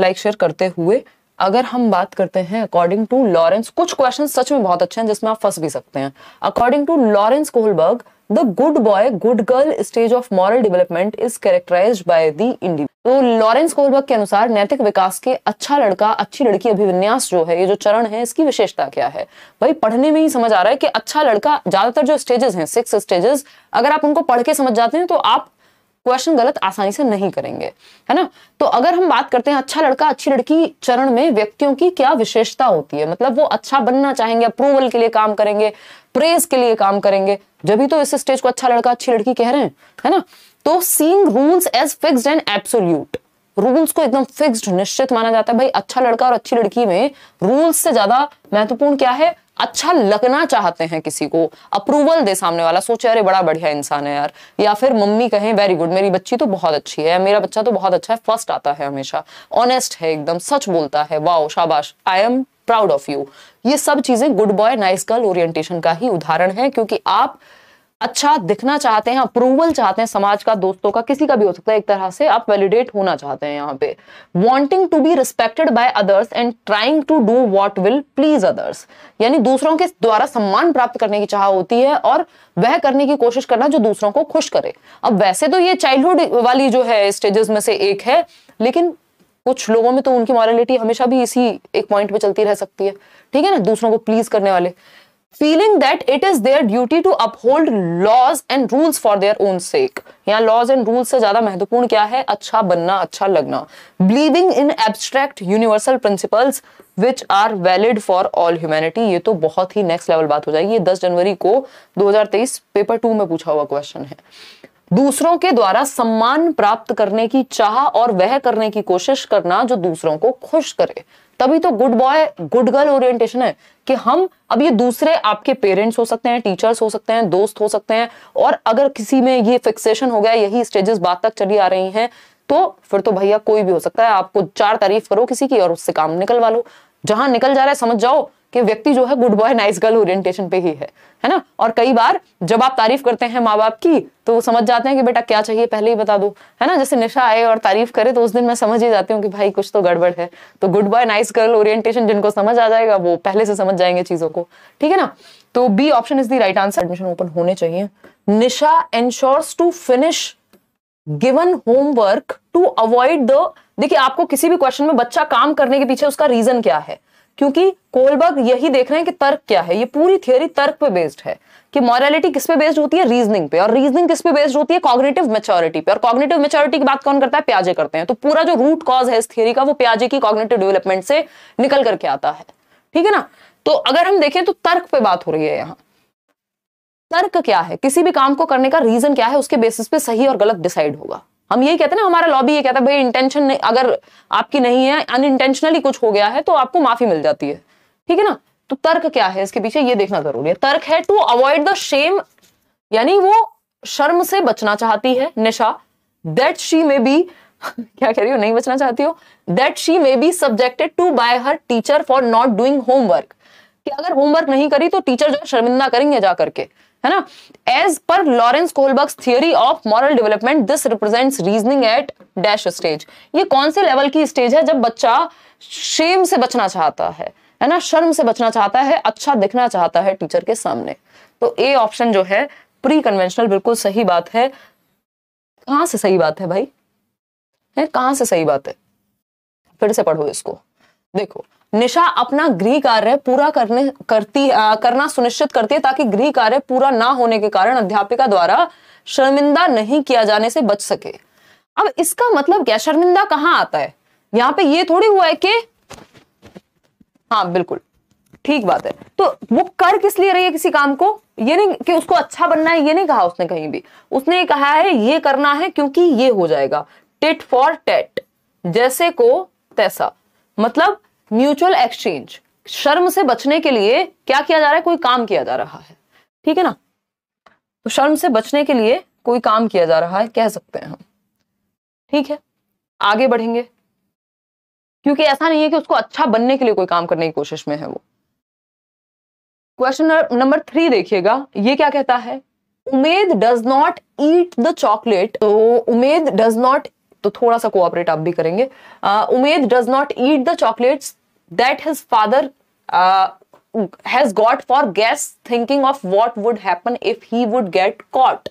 like share करते हुए अगर हम बात करते हैं अकॉर्डिंग टू लॉरेंस कुछ क्वेश्चन सच में बहुत अच्छे हैं जिसमें आप फंस भी सकते हैं according to Lawrence Kohlberg the good boy good girl stage of moral development is characterize by the indie तो लॉरेंस कोहलबर्ग के अनुसार नैतिक विकास के अच्छा लड़का अच्छी लड़की अभिविन्यास जो है ये जो चरण है इसकी विशेषता क्या है भाई पढ़ने में ही समझ आ रहा है कि अच्छा लड़का ज्यादातर जो स्टेजेस हैं सिक्स स्टेजेस अगर आप उनको पढ़ के समझ जाते हैं तो आप क्वेश्चन गलत आसानी से नहीं करेंगे है ना तो अगर हम बात करते हैं अच्छा लड़का अच्छी लड़की चरण में व्यक्तियों की क्या विशेषता होती है मतलब वो अच्छा बनना चाहेंगे अप्रूवल के लिए काम करेंगे प्रेज के लिए काम करेंगे जब तो इस स्टेज को अच्छा लड़का अच्छी लड़की कह रहे हैं है ना तो seeing rules as fix and absolute rules को एकदम फिक्स्ड निश्चित माना जाता है भाई अच्छा लड़का और अच्छी लड़की में रूल्स से ज्यादा महत्वपूर्ण क्या है अच्छा लगना चाहते हैं किसी को अप्रूवल दे सामने वाला सोचे अरे बड़ा बढ़िया इंसान है यार या फिर मम्मी कहें वेरी गुड मेरी बच्ची तो बहुत अच्छी है मेरा बच्चा तो बहुत अच्छा है फर्स्ट आता है हमेशा ऑनेस्ट है एकदम सच बोलता है वाओ शाबाश I am proud of you ये सब चीजें good boy nice girl orientation का ही उदाहरण है क्योंकि आप अच्छा दिखना चाहते हैं अप्रूवल चाहते हैं समाज का दोस्तों का किसी का भी हो सकता है एक तरह से आप वैलिडेट होना चाहते हैं यहाँ पे wanting to be respected by others and trying to do what will please others यानी दूसरों के द्वारा सम्मान प्राप्त करने की चाह होती है और वह करने की कोशिश करना जो दूसरों को खुश करे अब वैसे तो ये चाइल्डहुड वाली जो है स्टेजेस में से एक है लेकिन कुछ लोगों में तो उनकी मॉरलिटी हमेशा भी इसी एक पॉइंट पे चलती रह सकती है ठीक है ना दूसरों को प्लीज करने वाले feeling that it is their duty to uphold laws and rules for their own sake यहाँ लॉज एंड रूल्स से ज्यादा महत्वपूर्ण क्या है अच्छा बनना अच्छा लगना believing in abstract universal principles which are valid for all humanity ये तो बहुत ही नेक्स्ट लेवल बात हो जाएगी ये 10 जनवरी को 2023 पेपर टू में पूछा हुआ क्वेश्चन है दूसरों के द्वारा सम्मान प्राप्त करने की चाह और वह करने की कोशिश करना जो दूसरों को खुश करे तभी तो good boy good girl orientation है कि हम अब ये दूसरे आपके पेरेंट्स हो सकते हैं टीचर्स हो सकते हैं दोस्त हो सकते हैं और अगर किसी में ये फिक्सेशन हो गया यही स्टेजेस बात तक चली आ रही हैं तो फिर तो भैया कोई भी हो सकता है आपको चार तारीफ करो किसी की और उससे काम निकलवा लो जहां निकल जा रहा है समझ जाओ कि व्यक्ति जो है good boy nice girl orientation पे ही है है ना और कई बार जब आप तारीफ करते हैं माँ बाप की तो वो समझ जाते हैं कि बेटा क्या चाहिए पहले ही बता दो है ना जैसे निशा आए और तारीफ करे तो उस दिन मैं समझ ही जाती हूँ कि भाई कुछ तो गड़बड़ है तो good boy nice girl orientation जिनको समझ आ जाएगा वो पहले से समझ जाएंगे चीजों को ठीक है ना तो B option is the right answer admission open होने चाहिए Nisha ensures to finish given homework to avoid the देखिए आपको किसी भी क्वेश्चन में बच्चा काम करने के पीछे उसका रीजन क्या है क्योंकि कोलबर्ग यही देख रहे हैं कि तर्क क्या है ये पूरी थियोरी तर्क पे बेस्ड है कि मॉरलिटी किस पे बेस्ड होती है रीजनिंग पे और रीजनिंग किस पे बेस्ड होती है कॉग्नेटिव मेचोरिटी पे और कॉग्नेटिव मेचोरिटी की बात कौन करता है प्याजे करते हैं तो पूरा जो रूट कॉज है इस थियोरी का वो प्याजे की कॉग्नेटिव डेवलपमेंट से निकल करके आता है ठीक है ना तो अगर हम देखें तो तर्क पे बात हो रही है यहाँ तर्क क्या है किसी भी काम को करने का रीजन क्या है उसके बेसिस पे सही और गलत डिसाइड होगा हम यही कहते हैं ना हमारा लॉबी ये कहता है भाई इंटेंशन अगर आपकी नहीं है अनइंटेंशनली कुछ हो गया है तो आपको माफी मिल जाती है ठीक है ना तो तर्क क्या है इसके पीछे ये देखना जरूरी है तर्क है टू अवॉइड द शेम यानी वो शर्म से बचना चाहती है Nisha that she may be क्या कह रही हो नहीं बचना चाहती हो that she may be subjected to by her teacher for not doing homework कि अगर होमवर्क नहीं करी तो टीचर जो शर्मिंदा करेंगे जा करके है ना as per Lawrence Kohlberg theory of moral development this represents reasoning at dash stage ये कौन से लेवल की स्टेज है जब बच्चा शेम से बचना चाहता है है ना शर्म से बचना चाहता है अच्छा दिखना चाहता है टीचर के सामने तो ए ऑप्शन जो है प्री कन्वेंशनल बिल्कुल सही बात है कहां से सही बात है भाई है कहां से सही बात है फिर से पढ़ो इसको देखो निशा अपना गृह कार्य पूरा करने करती आ, करना सुनिश्चित करती है ताकि गृह कार्य पूरा ना होने के कारण अध्यापिका द्वारा शर्मिंदा नहीं किया जाने से बच सके अब इसका मतलब क्या शर्मिंदा कहां आता है यहां पे ये थोड़ी हुआ है कि हाँ बिल्कुल ठीक बात है तो वो कर किस लिए रही है किसी काम को ये नहीं कि उसको अच्छा बनना है ये नहीं कहा उसने कहीं भी उसने कहा है ये करना है क्योंकि ये हो जाएगा टिट फॉर टेट जैसे को तैसा मतलब म्यूचुअल एक्सचेंज शर्म से बचने के लिए क्या किया जा रहा है कोई काम किया जा रहा है ठीक है ना तो शर्म से बचने के लिए कोई काम किया जा रहा है कह सकते हैं हम ठीक है आगे बढ़ेंगे क्योंकि ऐसा नहीं है कि उसको अच्छा बनने के लिए कोई काम करने की कोशिश में है वो क्वेश्चन नंबर थ्री देखिएगा ये क्या कहता है Umed does not eat the chocolate तो उमेद डज नॉट तो थोड़ा सा कोऑपरेट आप भी करेंगे Umed does not eat the chocolate that his father has got for guests thinking of what would happen if he would get caught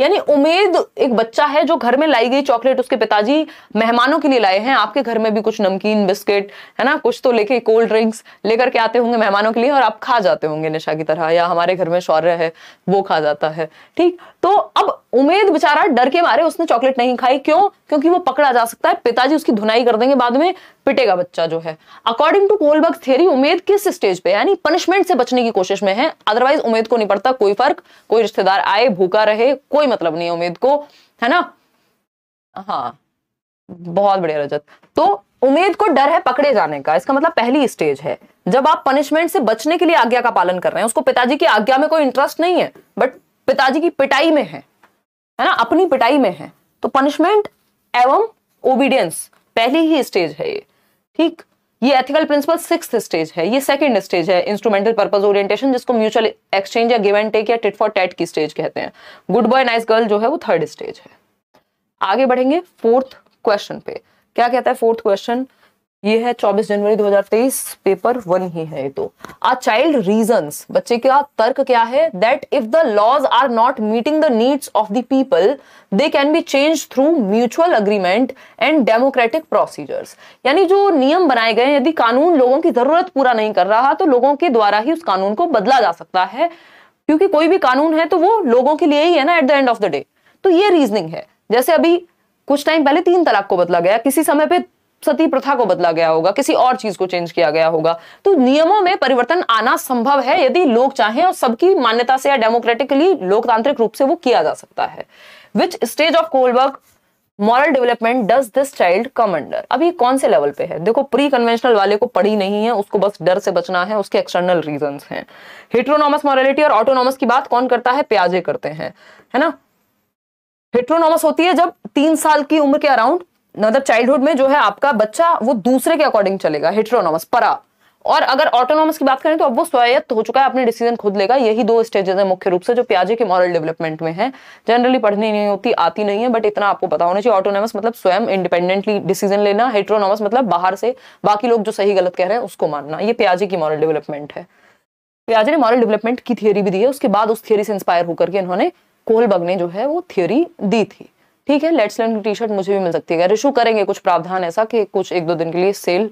यानी उमेद एक बच्चा है जो घर में लाई गई चॉकलेट उसके पिताजी मेहमानों के लिए लाए हैं आपके घर में भी कुछ नमकीन बिस्किट है ना कुछ तो लेके कोल्ड ड्रिंक्स लेकर के आते होंगे मेहमानों के लिए और आप खा जाते होंगे निशा की तरह या हमारे घर में शौर्य है वो खा जाता है ठीक तो अब उमेद बेचारा डर के मारे उसने चॉकलेट नहीं खाई क्यों क्योंकि वो पकड़ा जा सकता है पिताजी उसकी धुनाई कर देंगे बाद में पिटेगा बच्चा जो है अकॉर्डिंग टू कोलबर्ग थ्योरी उम्मीद किस स्टेज पे यानी पनिशमेंट से बचने की कोशिश में है अदरवाइज उम्मीद को नहीं पड़ता कोई फर्क कोई रिश्तेदार आए भूखा रहे कोई मतलब नहीं है उम्मीद को है ना हाँ बहुत बढ़िया रजत तो उम्मीद को डर है पकड़े जाने का इसका मतलब पहली स्टेज है जब आप पनिशमेंट से बचने के लिए आज्ञा का पालन कर रहे हैं उसको पिताजी की आज्ञा में कोई इंटरेस्ट नहीं है बट पिताजी की पिटाई में है है ना अपनी पिटाई में है तो पनिशमेंट एवं ओबीडियंस पहली ही स्टेज है ये ठीक ये एथिकल प्रिंसिपल सिक्स स्टेज है ये सेकंड स्टेज है इंस्ट्रूमेंटल पर्पज ओरिएंटेशन जिसको म्यूचुअल एक्सचेंज या गिव एंड टेक या टिट फॉर टेट की स्टेज कहते हैं गुड बॉय नाइस गर्ल जो है वो थर्ड स्टेज है आगे बढ़ेंगे फोर्थ क्वेश्चन पे क्या कहता है फोर्थ क्वेश्चन ये है 24 जनवरी 2023 पेपर वन ही है तो आ चाइल्ड रीजंस बच्चे का तर्क क्या है that if the laws are not meeting the needs of the people they can be change through mutual agreement and democratic procedures यानी जो नियम बनाए गए हैं यदि कानून लोगों की जरूरत पूरा नहीं कर रहा तो लोगों के द्वारा ही उस कानून को बदला जा सकता है क्योंकि कोई भी कानून है तो वो लोगों के लिए ही है ना at the end of the day तो ये रीजनिंग है जैसे अभी कुछ टाइम पहले तीन तलाक को बदला गया किसी समय पे सती प्रथा को बदला गया होगा किसी और चीज को चेंज किया गया होगा तो नियमों में परिवर्तन आना संभव है यदि लोग चाहें और सबकी मान्यता से या डेमोक्रेटिकली लोकतांत्रिक रूप से वो किया जा सकता है which stage of Kohlberg moral development does this child come under अभी कौन से लेवल पे है देखो प्री कन्वेंशनल वाले को पढ़ी नहीं है उसको बस डर से बचना है उसके एक्सटर्नल रीजन है हेट्रोनॉमस मॉरलिटी और ऑटोनॉमस की बात कौन करता है प्याजे करते हैं है ना हेट्रोनॉमस होती है जब तीन साल की उम्र के अराउंड मतलब चाइल्डहुड में जो है आपका बच्चा वो दूसरे के अकॉर्डिंग चलेगा हिट्रोनोमस परा और अगर ऑटोनोमस की बात करें तो अब वो स्वायत्त हो चुका है अपने डिसीजन खुद लेगा यही दो स्टेजेस हैं मुख्य रूप से जो प्याजे के मॉरल डेवलपमेंट में है जनरली पढ़नी नहीं होती आती नहीं है बट इतना आपको पता होना चाहिए ऑटोनोमस मतलब स्वयं इंडिपेंडेंटली डिसीजन लेना हेट्रोनॉमस मतलब बाहर से बाकी लोग जो सही गलत कह रहे हैं उसको मानना ये प्याजे की मॉरल डेवलपमेंट है प्याजे ने मॉरल डेवलपमेंट की थियोरी भी दी है उसके बाद उस थियोरी से इंस्पायर होकर के इन्होंने कोहलबग ने जो है वो थियोरी दी थी ठीक है लेट्स लर्न टी शर्ट मुझे भी मिल सकती है अगर इशू करेंगे कुछ प्रावधान ऐसा कि कुछ एक दो दिन के लिए सेल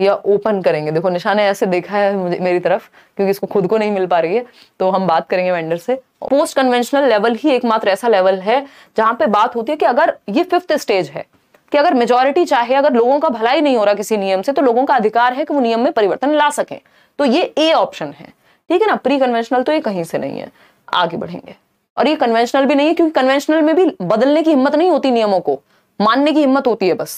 या ओपन करेंगे देखो निशाने ऐसे देखा है मुझे मेरी तरफ क्योंकि इसको खुद को नहीं मिल पा रही है तो हम बात करेंगे वेंडर से पोस्ट कन्वेंशनल लेवल ही एकमात्र ऐसा लेवल है जहां पे बात होती है कि अगर ये फिफ्थ स्टेज है कि अगर मेजोरिटी चाहे अगर लोगों का भलाई नहीं हो रहा किसी नियम से तो लोगों का अधिकार है कि वो नियम में परिवर्तन ला सकें तो ये ए ऑप्शन है ठीक है ना प्री कन्वेंशनल तो ये कहीं से नहीं है आगे बढ़ेंगे और ये कन्वेंशनल भी नहीं है क्योंकि कन्वेंशनल में भी बदलने की हिम्मत नहीं होती नियमों को मानने की हिम्मत होती है बस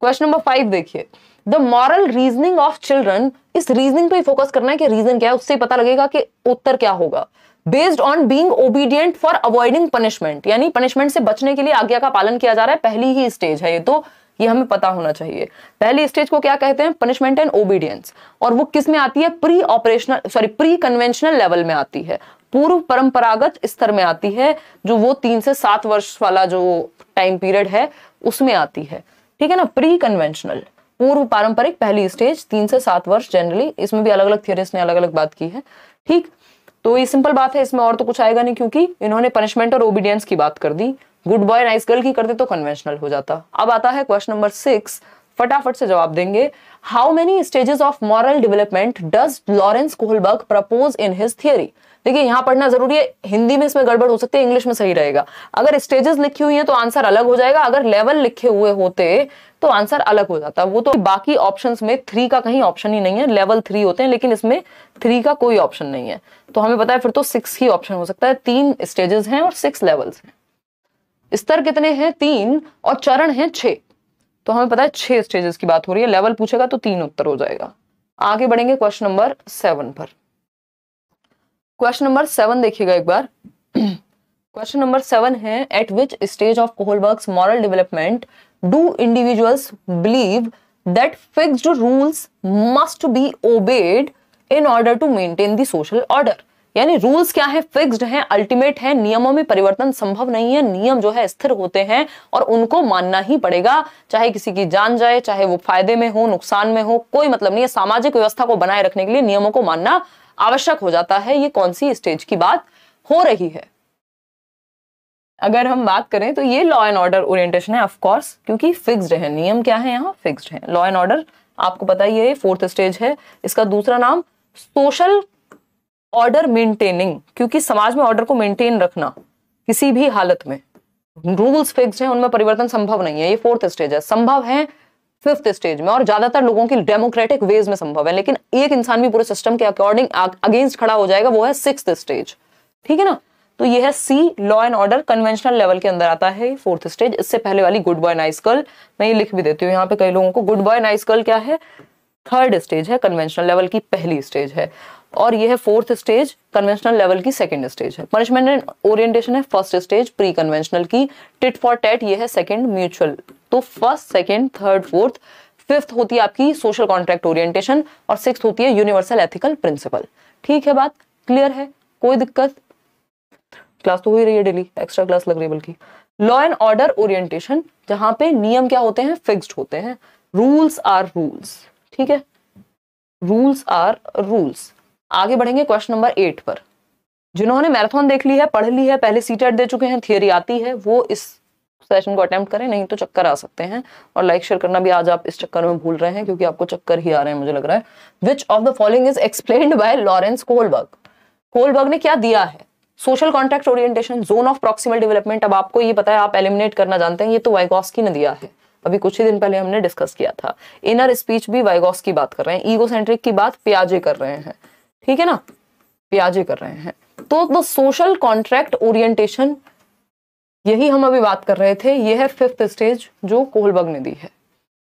क्वेश्चन नंबर फाइव देखिए the moral reasoning of children इस रीजनिंग पे फोकस करना है कि रीजन क्या है उससे पता लगेगा कि उत्तर क्या होगा based on being obedient for avoiding punishment यानी पनिशमेंट से बचने के लिए आज्ञा का पालन किया जा रहा है पहली ही स्टेज है ये तो ये हमें पता होना चाहिए पहली स्टेज को क्या कहते हैं पनिशमेंट एंड ओबीडियंस और वो किस में आती है pre operational sorry pre conventional level में आती है पूर्व परंपरागत स्तर में आती है जो वो तीन से सात वर्ष वाला जो टाइम पीरियड है उसमें आती है ठीक है ना प्री कन्वेंशनल पूर्व पारंपरिक पहली स्टेज तीन से सात वर्ष जनरली इसमें भी अलग अलग थियरिस्ट ने अलग अलग बात की है ठीक तो ये सिंपल बात है इसमें और तो कुछ आएगा नहीं क्योंकि इन्होंने पनिशमेंट और ओबीडियंस की बात कर दी गुड बॉय नाइस गर्ल की करते तो कन्वेंशनल हो जाता अब आता है क्वेश्चन नंबर सिक्स फटाफट से जवाब देंगे how many stages of moral development does Lawrence Kohlberg propose in his theory देखिए यहां पढ़ना जरूरी है हिंदी में इसमें गड़बड़ हो सकती है इंग्लिश में सही रहेगा अगर स्टेजेस लिखी हुई है तो आंसर अलग हो जाएगा अगर लेवल लिखे हुए होते तो आंसर अलग हो जाता वो तो बाकी ऑप्शंस में थ्री का कहीं ऑप्शन ही नहीं है लेवल थ्री होते हैं लेकिन इसमें थ्री का कोई ऑप्शन नहीं है तो हमें पता है फिर तो सिक्स ही ऑप्शन हो सकता है तीन स्टेजेस हैं और सिक्स लेवल्स हैं स्तर कितने हैं तीन और चरण है छे तो हमें पता है छह स्टेजेस की बात हो रही है लेवल पूछेगा तो तीन उत्तर हो जाएगा आगे बढ़ेंगे क्वेश्चन नंबर सेवन पर क्वेश्चन नंबर सेवन देखिएगा एक बार क्वेश्चन नंबर सेवन है at which stage of Kohlberg's moral development do individuals believe that fixed rules must be obeyed in order to maintain the social order यानी rules क्या है fixed है ultimate है नियमों में परिवर्तन संभव नहीं है नियम जो है स्थिर होते हैं और उनको मानना ही पड़ेगा चाहे किसी की जान जाए चाहे वो फायदे में हो नुकसान में हो कोई मतलब नहीं है सामाजिक व्यवस्था को बनाए रखने के लिए नियमों को मानना आवश्यक हो जाता है ये कौन सी स्टेज की बात हो रही है अगर हम बात करें तो ये लॉ एंड ऑर्डर ओरिएंटेशन है ऑफ कोर्स क्योंकि फिक्स्ड है नियम क्या है यहाँ फिक्स्ड है लॉ एंड ऑर्डर आपको पता ही है फोर्थ स्टेज है इसका दूसरा नाम सोशल ऑर्डर मेंटेनिंग क्योंकि समाज में ऑर्डर को मेंटेन रखना किसी भी हालत में रूल्स फिक्स्ड हैं उनमें परिवर्तन संभव नहीं है ये फोर्थ स्टेज है संभव है फिफ्थ स्टेज में और ज्यादातर लोगों की डेमोक्रेटिक वेज में संभव है लेकिन एक इंसान भी पूरे सिस्टम के अकॉर्डिंग अगेंस्ट खड़ा हो जाएगा वो है सिक्स स्टेज ठीक है ना तो ये है C law and order conventional level के अंदर आता है फोर्थ स्टेज इससे पहले वाली गुड बॉय नाइस गर्ल मैं ये लिख भी देती हूँ यहाँ पे कई लोगों को गुड बॉय नाइस गर्ल क्या है थर्ड स्टेज है कन्वेंशनल लेवल की पहली स्टेज है और यह है फोर्थ स्टेज कन्वेंशनल लेवल की सेकंड स्टेज है पनिशमेंट एंड ओरिएंटेशन है फर्स्ट स्टेज प्री कन्वेंशनल की टिट फॉर टेट यह है सेकंड म्यूचुअल तो first second third fourth fifth होती है आपकी सोशल कॉन्ट्रैक्ट ओरिएंटेशन और सिक्स होती है यूनिवर्सल एथिकल प्रिंसिपल ठीक है बात क्लियर है कोई दिक्कत क्लास तो हो ही रही है डेली एक्स्ट्रा क्लास लग रही है बल्कि लॉ एंड ऑर्डर ओरिएंटेशन जहां पे नियम क्या होते हैं फिक्स्ड होते हैं रूल्स आर रूल्स ठीक है रूल्स आर रूल्स आगे बढ़ेंगे क्वेश्चन नंबर एट पर जिन्होंने मैराथन देख ली है पढ़ ली है पहले सीटेट e दे चुके हैं थियोरी आती है वो इस सेशन को अटेम्प्ट करें नहीं तो चक्कर आ सकते हैं और लाइक शेयर करना भी आज आप इस चक्कर में भूल रहे हैं क्योंकि आपको चक्कर ही आ रहे हैं मुझे लग रहा है which of the following is explain by Lawrence Kohlberg Kohlberg ने क्या दिया है social contract orientation zone of proximal development अब आपको ये पता है आप एलिमिनेट करना जानते हैं ये तो वाइगोस्की ने दिया है अभी कुछ ही दिन पहले हमने डिस्कस किया था इनर स्पीच भी वाइगोस की बात कर रहे हैं सेंट्रिक की बात प्याजे कर रहे हैं ठीक है ना प्याजे कर रहे हैं तो द सोशल कॉन्ट्रैक्ट ओरिएंटेशन यही हम अभी बात कर रहे थे ये है फिफ्थ स्टेज जो कोहलबर्ग ने दी है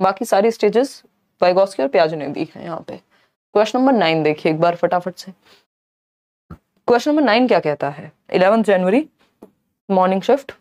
बाकी सारी स्टेजेस वाइगोस्की और प्याजो ने दी है यहाँ पे क्वेश्चन नंबर नाइन देखिए एक बार फटाफट से क्वेश्चन नंबर नाइन क्या कहता है eleventh January morning shift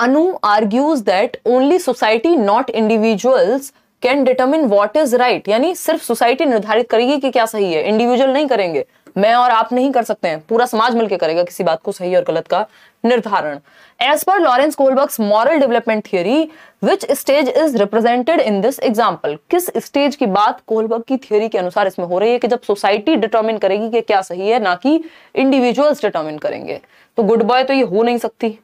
Anu argues that only society not individuals can determine what is right यानी सिर्फ सोसाइटी निर्धारित करेगी कि क्या सही है इंडिविजुअल नहीं करेंगे मैं और आप नहीं कर सकते हैं पूरा समाज मिलकर करेगा किसी बात को सही और गलत का निर्धारण as per Lawrence Kohlberg's moral development theory which stage is represented in this example किस स्टेज की बात कोलबर्ग की थियोरी के अनुसार इसमें हो रही है कि जब सोसाइटी डिटर्मिन करेगी कि क्या सही है ना कि इंडिविजुअल्स डिटर्मिन करेंगे तो गुड बॉय तो ये हो नहीं सकती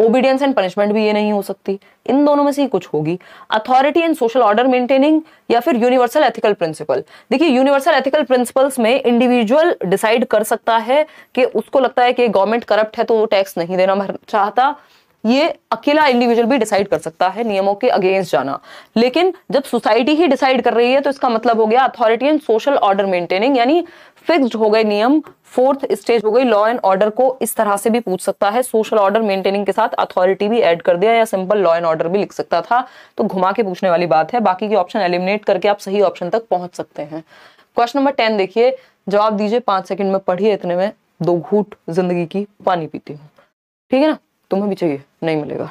ओबीडियंस एंड पनिशमेंट भी ये नहीं हो सकती इन दोनों में से ही कुछ होगी authority and social order maintaining या फिर यूनिवर्सल एथिकल प्रिंसिपल देखिए यूनिवर्सल एथिकल प्रिंसिपल्स में इंडिविजुअल डिसाइड कर सकता है कि उसको लगता है कि गवर्नमेंट करप्ट है तो वो टैक्स नहीं देना चाहता ये अकेला इंडिविजुअल भी डिसाइड कर सकता है नियमों के अगेंस्ट जाना लेकिन जब सोसाइटी ही डिसाइड कर रही है तो इसका मतलब हो गया authority and social order maintaining यानी फिक्स्ड हो गए नियम फोर्थ स्टेज हो गई लॉ एंड ऑर्डर को इस तरह से भी पूछ सकता है सोशल ऑर्डर मेंटेनिंग के साथ अथॉरिटी भी ऐड कर दिया या सिंपल लॉ एंड ऑर्डर भी लिख सकता था तो घुमा के पूछने वाली बात है बाकी के ऑप्शन एलिमिनेट करके आप सही ऑप्शन तक पहुंच सकते हैं क्वेश्चन नंबर टेन देखिए जवाब दीजिए पांच सेकंड में पढ़िए इतने में दो घूट जिंदगी की पानी पीती हूँ ठीक है ना तुम्हें भी चाहिए नहीं मिलेगा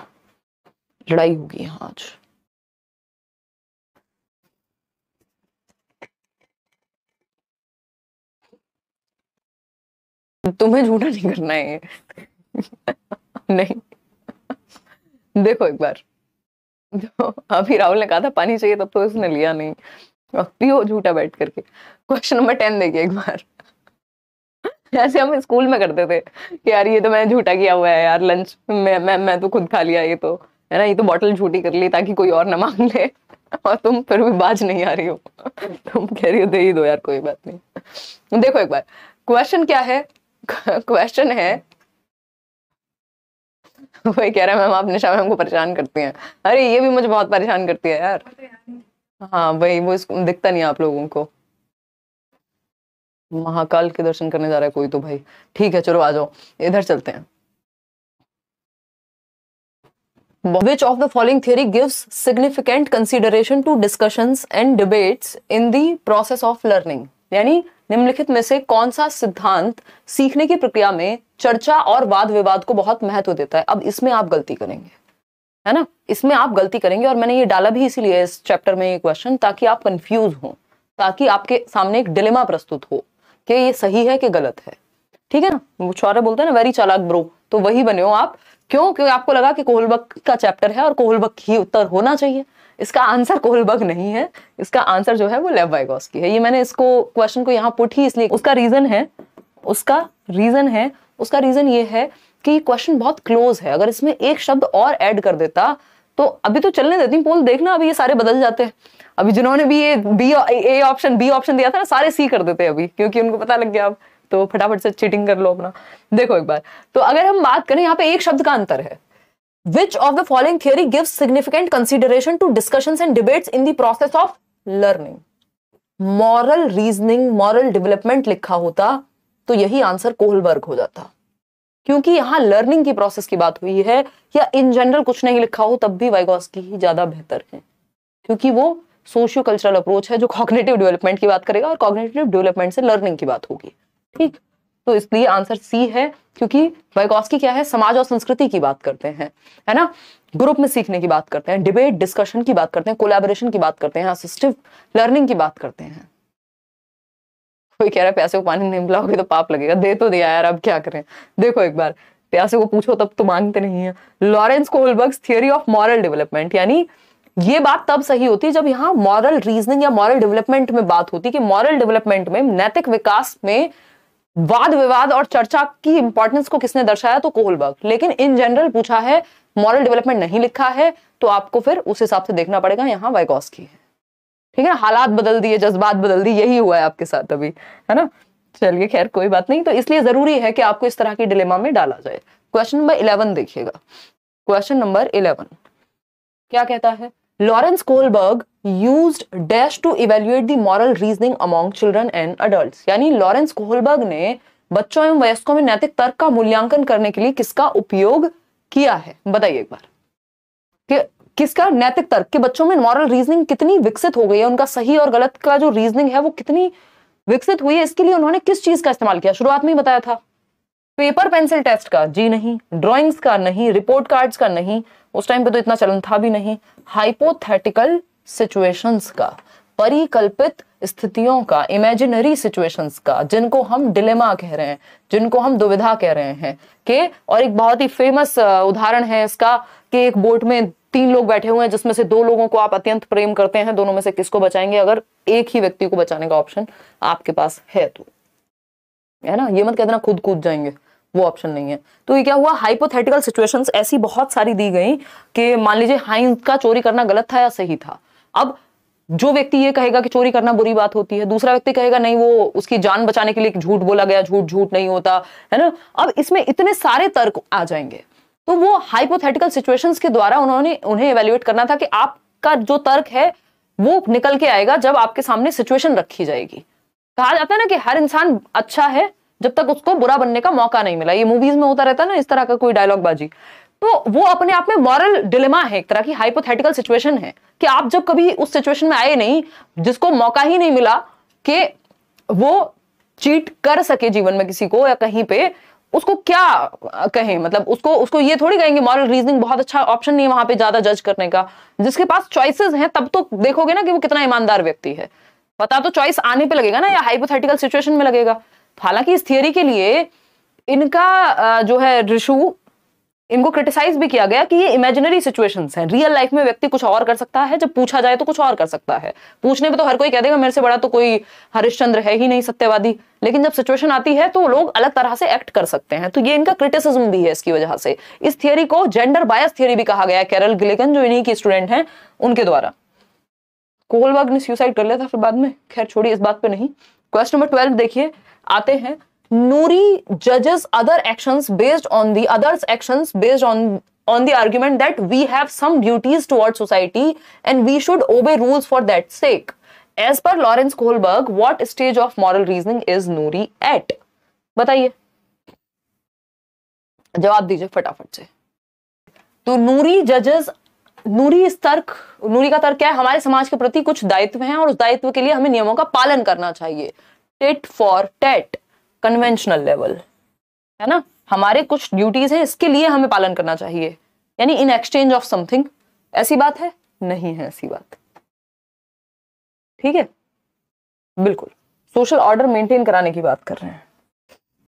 लड़ाई होगी यहाँ आज तुम्हें झूठा नहीं करना है नहीं देखो एक बार अभी राहुल ने कहा था पानी चाहिए तब तो इसने लिया नहीं पी हो झूठा बैठ करके क्वेश्चन नंबर टेन देखिए एक बार जैसे हम स्कूल में करते थे कि यार ये तो मैंने झूठा किया हुआ है यार लंच मैं मैं मैं तो खुद खा लिया ये तो है ना ये तो बॉटल झूठी कर ली ताकि कोई और ना मांग ले और तुम फिर भी बाज नहीं आ रही हो तुम कह रही हो दे ही दो यार कोई बात नहीं देखो एक बार क्वेश्चन क्या है क्वेश्चन है वही कह रहा है मैम आप निशा मैम को परेशान करती हैं अरे ये भी मुझे बहुत परेशान करती है यार हाँ वही वो दिखता नहीं आप लोगों को महाकाल के दर्शन करने जा रहा है कोई तो भाई ठीक है चलो आ जाओ इधर चलते हैं which of the following theory gives significant consideration to discussion and debates in the process of learning यानी निम्नलिखित में से कौन सा सिद्धांत सीखने की प्रक्रिया में चर्चा और वाद विवाद को बहुत महत्व देता है अब इसमें आप गलती करेंगे है ना इसमें आप गलती करेंगे और मैंने ये डाला भी इसीलिए इस चैप्टर में ये क्वेश्चन ताकि आप कंफ्यूज हो ताकि आपके सामने एक डिलेमा प्रस्तुत हो कि ये सही है कि गलत है ठीक है ना छोरे बोलते हैं ना वेरी चालाक ब्रो तो वही बने हो आप क्यों क्योंकि आपको लगा कि कोहलबक का चैप्टर है और कोहलबक ही उत्तर होना चाहिए इसका आंसर कोहलबक नहीं है इसका आंसर जो है वो लेव वाइगॉस की है ये मैंने इसको क्वेश्चन को यहाँ पुट ही इसलिए उसका रीजन है उसका रीजन है उसका रीजन ये है कि क्वेश्चन बहुत क्लोज है अगर इसमें एक शब्द और एड कर देता तो अभी तो चलने देती पोल देखना अभी ये सारे बदल जाते हैं अभी जिन्होंने भी ये B A option B option दिया था ना सारे सी कर देते अभी क्योंकि उनको पता लग गया अब तो फटाफट से चीटिंग कर लो अपना देखो एक बार तो अगर हम बात करें यहाँ पे एक शब्द का अंतर है which of the following theory gives significant consideration to discussions and debates in the process of learning moral reasoning moral development लिखा होता तो यही आंसर कोहलबर्ग हो जाता क्योंकि यहां लर्निंग की प्रोसेस की बात हुई है या इन जनरल कुछ नहीं लिखा हो तब भी वाइगोस्की ही ज्यादा बेहतर है क्योंकि वो सोशियो कल्चरल अप्रोच है जो कॉग्नेटिव डेवलपमेंट की बात करेगा और कॉग्नेटिव डेवलपमेंट से लर्निंग की बात होगी ठीक तो इसलिए आंसर सी है क्योंकि वाइकॉस्की क्या है समाज और संस्कृति की बात करते हैं है ना ग्रुप में सीखने की बात करते हैं डिबेट डिस्कशन की बात करते हैं कोलेबोरेशन की बात करते हैं असिस्टिव लर्निंग की बात करते हैं कोई कह रहा है प्यासे को पानी नहीं मिलाओगे तो पाप लगेगा दे तो दिया यार अब क्या करें देखो एक बार प्यासे को पूछो तब तो मांगते नहीं है Lawrence Kohlberg theory of moral development यानी ये बात तब सही होती है जब यहाँ मॉरल रीजनिंग या मॉरल डेवलपमेंट में बात होती कि मॉरल डेवलपमेंट में नैतिक विकास में वाद विवाद और चर्चा की इंपॉर्टेंस को किसने दर्शाया तो कोहलबर्ग लेकिन इन जनरल पूछा है मॉरल डेवलपमेंट नहीं लिखा है तो आपको फिर उस हिसाब से देखना पड़ेगा यहाँ की है ठीक है हालात बदल दिए जज्बात बदल दिए यही हुआ है आपके साथ अभी है ना चलिए खैर कोई बात नहीं तो इसलिए जरूरी है कि आपको इस तरह की डिलेमा में डाला जाए क्वेश्चन नंबर इलेवन देखिएगा क्वेश्चन नंबर इलेवन क्या कहता है Lawrence Kohlberg use dash to evaluate the moral reasoning among children and adult यानी लॉरेंस कोहलबर्ग ने बच्चों एवं वयस्कों में नैतिक तर्क का मूल्यांकन करने के लिए किसका उपयोग किया है बताइए एक बार कि किसका नैतिक तर्क कि बच्चों में मॉरल रीजनिंग कितनी विकसित हो गई है उनका सही और गलत का जो रीजनिंग है वो कितनी विकसित हुई है इसके लिए उन्होंने किस चीज का इस्तेमाल किया शुरुआत में ही बताया था पेपर पेंसिल टेस्ट का जी नहीं ड्राइंग्स का नहीं रिपोर्ट कार्ड्स का नहीं उस टाइम पे तो इतना चलन था भी नहीं हाइपोथेटिकल सिचुएशंस का परिकल्पित स्थितियों का इमेजिनरी सिचुएशंस का जिनको हम डिलेमा कह रहे हैं जिनको हम दुविधा कह रहे हैं के और एक बहुत ही फेमस उदाहरण है इसका कि एक बोट में तीन लोग बैठे हुए हैं जिसमें से दो लोगों को आप अत्यंत प्रेम करते हैं दोनों में से किसको बचाएंगे अगर एक ही व्यक्ति को बचाने का ऑप्शन आपके पास है तो है ना ये मत कह देना खुद कूद जाएंगे वो ऑप्शन नहीं है तो ये क्या हुआ हाइपोथेटिकल सिचुएशंस ऐसी बहुत सारी दी गई कि मान लीजिए हाइंस का चोरी करना गलत था या सही था अब जो व्यक्ति ये कहेगा कि चोरी करना बुरी बात होती है दूसरा व्यक्ति कहेगा नहीं वो उसकी जान बचाने के लिए झूठ बोला गया झूठ झूठ नहीं होता है ना अब इसमें इतने सारे तर्क आ जाएंगे तो वो हाइपोथेटिकल सिचुएशंस के द्वारा उन्होंने उन्हें एवेल्युएट करना था कि आपका जो तर्क है वो निकल के आएगा जब आपके सामने सिचुएशन रखी जाएगी कहा जाता है ना कि हर इंसान अच्छा है जब तक उसको बुरा बनने का मौका नहीं मिला ये मूवीज में होता रहता है ना इस तरह का कोई डायलॉग बाजी तो वो अपने आप में मॉरल डिलेमा है एक तरह की हाइपोथेटिकल सिचुएशन है कि आप जब कभी उस सिचुएशन में आए नहीं जिसको मौका ही नहीं मिला कि वो चीट कर सके जीवन में किसी को या कहीं पे उसको क्या कहें मतलब उसको उसको ये थोड़ी कहेंगे मॉरल रीजनिंग बहुत अच्छा ऑप्शन नहीं है वहां पे ज्यादा जज करने का जिसके पास चॉइसेस हैं तब तो देखोगे ना कि वो कितना ईमानदार व्यक्ति है पता तो चॉइस आने पे लगेगा ना या हाइपोथेटिकल सिचुएशन में लगेगा हालांकि इस थियोरी के लिए इनका जो है रिशु इनको क्रिटिसाइज भी किया गया कि ये इमेजिनरी सिचुएशंस हैं रियल लाइफ में व्यक्ति कुछ और कर सकता है जब पूछा जाए तो कुछ और कर सकता है पूछने पे तो हर कोई कह देगा मेरे से बड़ा तो कोई हरिश्चंद्र है ही नहीं सत्यवादी लेकिन जब सिचुएशन आती है तो लोग अलग तरह से एक्ट कर सकते हैं तो ये इनका क्रिटिसिज्म भी है इसकी वजह से इस थियोरी को जेंडर बायस थियोरी भी कहा गया है कैरल गिलेगन जो इन्हीं की स्टूडेंट है उनके द्वारा कोहलबाग ने सुसाइड कर लिया था फिर बाद में खैर छोड़ी इस बात पर नहीं क्वेश्चन नंबर ट्वेल्व देखिए आते हैं नूरी जजेस other action based on the other action based on on the argument that we have some duties toward society and we should obey rule for that sake as per Lawrence Kohlberg what stage of moral reasoning is Noori at बताइए जवाब दीजिए फटाफट से तो नूरी जजेस नूरी तर्क नूरी का तर्क क्या है हमारे समाज के प्रति कुछ दायित्व हैं और उस दायित्व के लिए हमें नियमों का पालन करना चाहिए tit for tat conventional level है ना हमारे कुछ ड्यूटीज है इसके लिए हमें पालन करना चाहिए यानी इन एक्सचेंज ऑफ समथिंग ऐसी बात है नहीं है ऐसी बात ठीक है बिल्कुल सोशल ऑर्डर मेंटेन कराने की बात कर रहे हैं